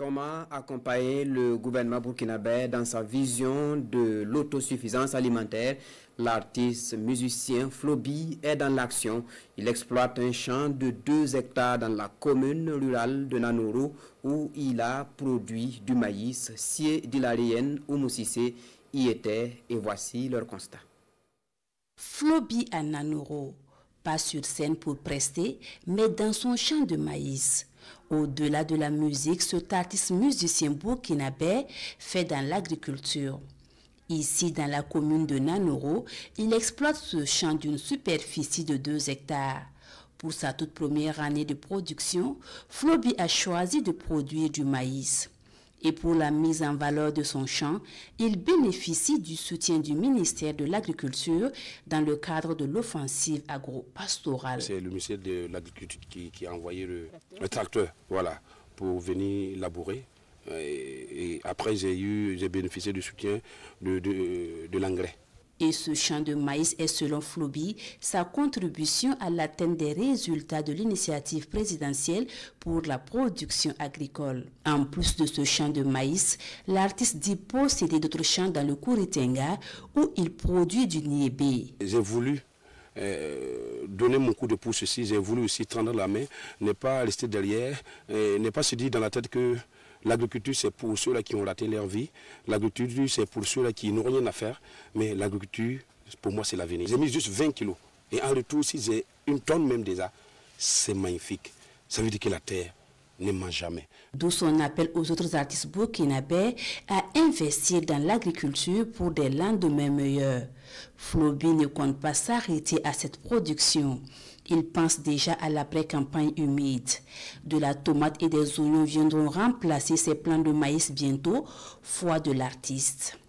Comment accompagner le gouvernement burkinabé dans sa vision de l'autosuffisance alimentaire L'artiste musicien Floby est dans l'action. Il exploite un champ de 2 hectares dans la commune rurale de Nanoro où il a produit du maïs. Sié Dilarienne ou Moussissé y était et voici leur constat. Floby à Nanoro, pas sur scène pour prester, mais dans son champ de maïs. Au-delà de la musique, cet artiste musicien burkinabé fait dans l'agriculture. Ici, dans la commune de Nanoro, il exploite ce champ d'une superficie de 2 hectares. Pour sa toute première année de production, Floby a choisi de produire du maïs et pour la mise en valeur de son champ, il bénéficie du soutien du ministère de l'Agriculture dans le cadre de l'offensive agro-pastorale. C'est le ministère de l'Agriculture qui, a envoyé le, tracteur voilà, pour venir labourer. Euh, et, après, j'ai bénéficié du soutien de l'engrais. Et ce champ de maïs est, selon Floby, sa contribution à l'atteinte des résultats de l'initiative présidentielle pour la production agricole. En plus de ce champ de maïs, l'artiste dit posséder d'autres champs dans le Kuritenga où il produit du niébé. J'ai voulu euh, donner mon coup de pouce si j'ai voulu aussi tendre la main, ne pas rester derrière, euh, ne pas se dire dans la tête que l'agriculture c'est pour ceux-là qui ont raté leur vie, l'agriculture c'est pour ceux-là qui n'ont rien à faire, mais l'agriculture pour moi c'est l'avenir. J'ai mis juste 20 kilos et en retour si j'ai une tonne même déjà, c'est magnifique. Ça veut dire que la terre, jamais. D'où son appel aux autres artistes burkinabés à investir dans l'agriculture pour des lendemains meilleurs. Floby ne compte pas s'arrêter à cette production. Il pense déjà à l'après-campagne humide. De la tomate et des oignons viendront remplacer ses plants de maïs bientôt, foi de l'artiste.